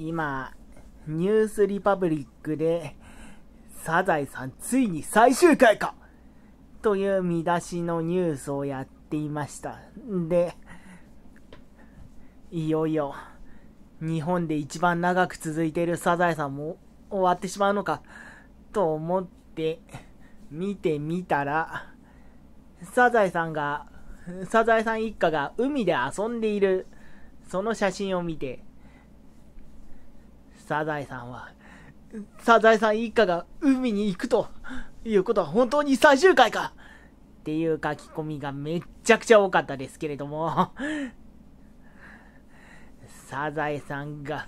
今、ニュースリパブリックで、サザエさんついに最終回かという見出しのニュースをやっていました。で、いよいよ、日本で一番長く続いているサザエさんも終わってしまうのか、と思って見てみたら、サザエさんが、サザエさん一家が海で遊んでいる、その写真を見て、サザエさんは、サザエさん一家が海に行くということは本当に最終回かっていう書き込みがめっちゃくちゃ多かったですけれども、サザエさんが、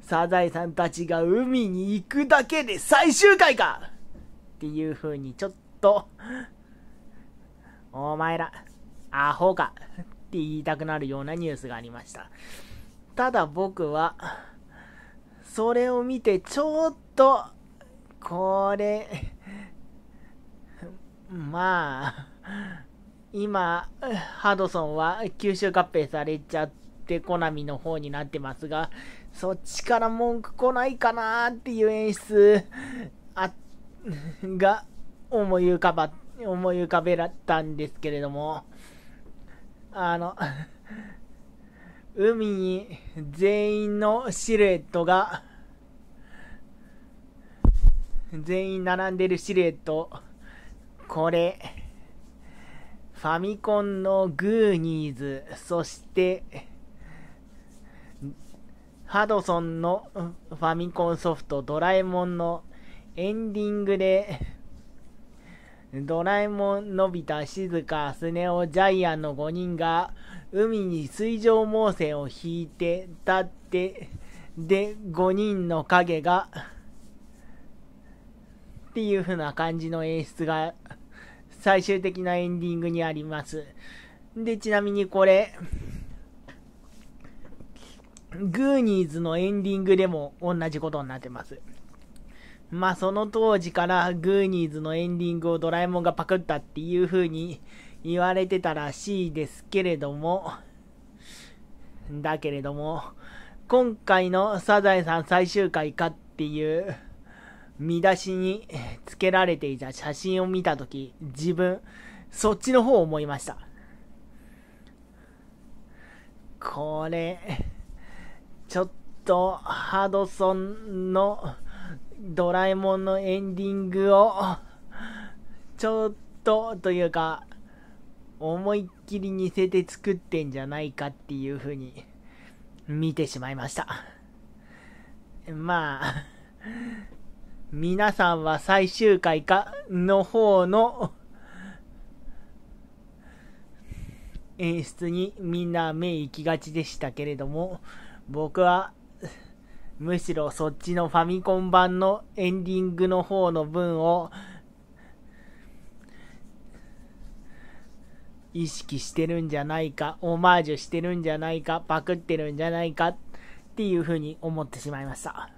サザエさんたちが海に行くだけで最終回かっていう風にちょっと、お前ら、アホかって言いたくなるようなニュースがありました。ただ僕は、それを見て、ちょっと、これ、まあ、今、ハドソンは吸収合併されちゃって、コナミの方になってますが、そっちから文句来ないかなっていう演出あが思い浮かば、思い浮かべらったんですけれども、あの海に全員のシルエットが、全員並んでるシルエット、これ、ファミコンのグーニーズ、そして、ハドソンのファミコンソフト、ドラえもんのエンディングで、ドラえもん、のび太、静か、スネ夫、ジャイアンの5人が、海に水上猛戦を引いて、立って、で、5人の影が、っていう風な感じの演出が、最終的なエンディングにあります。で、ちなみにこれ、グーニーズのエンディングでも同じことになってます。まあその当時からグーニーズのエンディングをドラえもんがパクったっていう風に言われてたらしいですけれども、だけれども、今回のサザエさん最終回かっていう見出しに付けられていた写真を見たとき、自分、そっちの方を思いました。これ、ちょっとハドソンのドラえもんのエンディングを、ちょっとというか、思いっきり似せて作ってんじゃないかっていう風に見てしまいました。まあ、皆さんは最終回かの方の演出にみんな目行きがちでしたけれども、僕はむしろそっちのファミコン版のエンディングの方の分を意識してるんじゃないか、オマージュしてるんじゃないか、パクってるんじゃないかっていうふうに思ってしまいました。